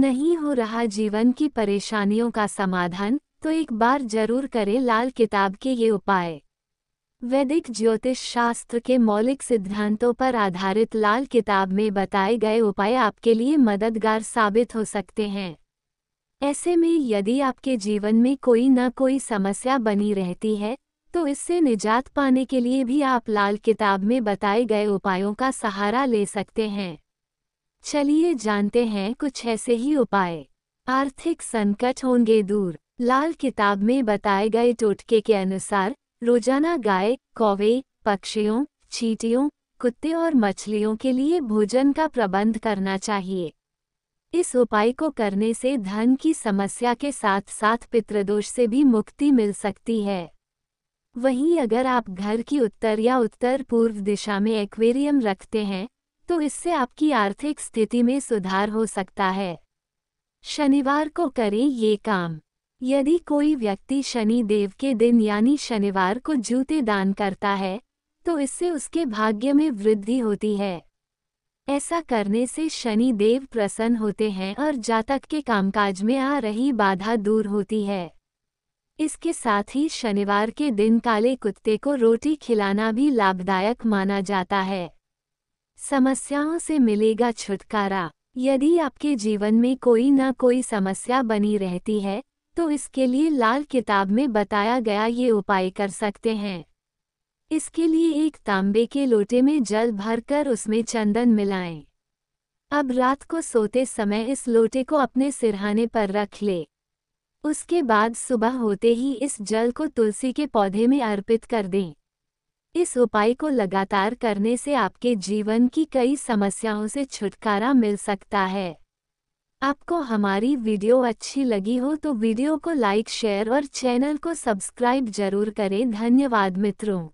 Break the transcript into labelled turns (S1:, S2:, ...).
S1: नहीं हो रहा जीवन की परेशानियों का समाधान तो एक बार जरूर करें लाल किताब के ये उपाय वैदिक ज्योतिष शास्त्र के मौलिक सिद्धांतों पर आधारित लाल किताब में बताए गए उपाय आपके लिए मददगार साबित हो सकते हैं ऐसे में यदि आपके जीवन में कोई न कोई समस्या बनी रहती है तो इससे निजात पाने के लिए भी आप लाल किताब में बताए गए उपायों का सहारा ले सकते हैं चलिए जानते हैं कुछ ऐसे ही उपाय आर्थिक संकट होंगे दूर लाल किताब में बताए गए टोटके के अनुसार रोजाना गाय कौवे पक्षियों चीटियों कुत्ते और मछलियों के लिए भोजन का प्रबंध करना चाहिए इस उपाय को करने से धन की समस्या के साथ साथ पितृदोष से भी मुक्ति मिल सकती है वहीं अगर आप घर की उत्तर या उत्तर पूर्व दिशा में एक्वेरियम रखते हैं तो इससे आपकी आर्थिक स्थिति में सुधार हो सकता है शनिवार को करें ये काम यदि कोई व्यक्ति शनि देव के दिन यानी शनिवार को जूते दान करता है तो इससे उसके भाग्य में वृद्धि होती है ऐसा करने से शनि देव प्रसन्न होते हैं और जातक के कामकाज में आ रही बाधा दूर होती है इसके साथ ही शनिवार के दिन काले कुत्ते को रोटी खिलाना भी लाभदायक माना जाता है समस्याओं से मिलेगा छुटकारा यदि आपके जीवन में कोई ना कोई समस्या बनी रहती है तो इसके लिए लाल किताब में बताया गया ये उपाय कर सकते हैं इसके लिए एक तांबे के लोटे में जल भरकर उसमें चंदन मिलाएं। अब रात को सोते समय इस लोटे को अपने सिरहाने पर रख ले उसके बाद सुबह होते ही इस जल को तुलसी के पौधे में अर्पित कर दें इस उपाय को लगातार करने से आपके जीवन की कई समस्याओं से छुटकारा मिल सकता है आपको हमारी वीडियो अच्छी लगी हो तो वीडियो को लाइक शेयर और चैनल को सब्सक्राइब जरूर करें धन्यवाद मित्रों